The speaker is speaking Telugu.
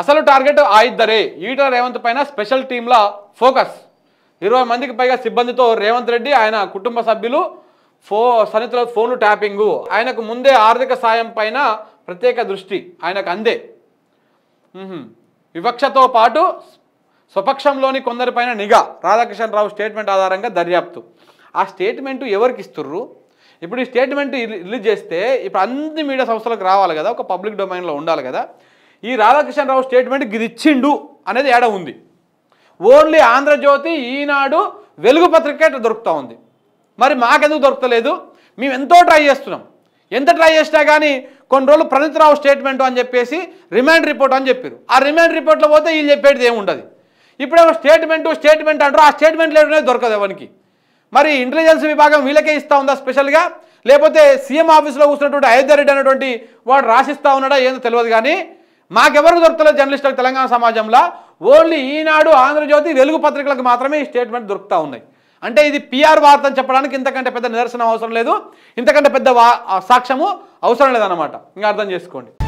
అసలు టార్గెట్ ఆ ఇద్దరే ఈటల రేవంత్ పైన స్పెషల్ టీమ్ల ఫోకస్ ఇరవై మందికి పైగా సిబ్బందితో రేవంత్ రెడ్డి ఆయన కుటుంబ సభ్యులు ఫో సన్నిహితుల ఫోన్లు ట్యాపింగు ఆయనకు ముందే ఆర్థిక సాయం పైన ప్రత్యేక దృష్టి ఆయనకు అందే వివక్షతో పాటు స్వపక్షంలోని కొందరిపైన నిఘా రాధాకృష్ణరావు స్టేట్మెంట్ ఆధారంగా దర్యాప్తు ఆ స్టేట్మెంట్ ఎవరికి ఇస్తుర్రు ఇప్పుడు ఈ స్టేట్మెంట్ రిలీజ్ చేస్తే ఇప్పుడు అన్ని మీడియా సంస్థలకు రావాలి కదా ఒక పబ్లిక్ డొమైన్లో ఉండాలి కదా ఈ రాధాకృష్ణరావు స్టేట్మెంట్ ఇది ఇచ్చిండు అనేది ఏడ ఉంది ఓన్లీ ఆంధ్రజ్యోతి ఈనాడు వెలుగు పత్రికే దొరుకుతూ ఉంది మరి మాకెందుకు దొరకలేదు మేము ఎంతో ట్రై చేస్తున్నాం ఎంత ట్రై చేసినా కానీ కొన్ని రోజులు ప్రణీతరావు స్టేట్మెంట్ అని చెప్పేసి రిమాండ్ రిపోర్ట్ అని చెప్పారు ఆ రిమాండ్ రిపోర్ట్లో పోతే వీళ్ళు చెప్పేది ఏముండదు ఇప్పుడేమో స్టేట్మెంట్ స్టేట్మెంట్ అంటారు ఆ స్టేట్మెంట్ లేడనే దొరకదు ఎవరికి మరి ఇంటెలిజెన్స్ విభాగం వీళ్ళకే ఇస్తూ ఉందా స్పెషల్గా లేకపోతే సీఎం ఆఫీస్లో కూర్చున్నటువంటి అయోధ్య రెడ్డి అనేటువంటి వాడు రాసిస్తూ ఉన్నాడా ఏందో తెలియదు కానీ మాకెవరు దొరుకుతలేదు జర్నలిస్టులకు తెలంగాణ సమాజంలో ఓన్లీ ఈనాడు ఆంధ్రజ్యోతి వెలుగు పత్రికలకు మాత్రమే ఈ స్టేట్మెంట్ దొరుకుతూ ఉన్నాయి అంటే ఇది పిఆర్ వార్త అని చెప్పడానికి ఇంతకంటే పెద్ద నిదర్శనం అవసరం లేదు ఇంతకంటే పెద్ద సాక్ష్యము అవసరం లేదన్నమాట ఇంకా అర్థం చేసుకోండి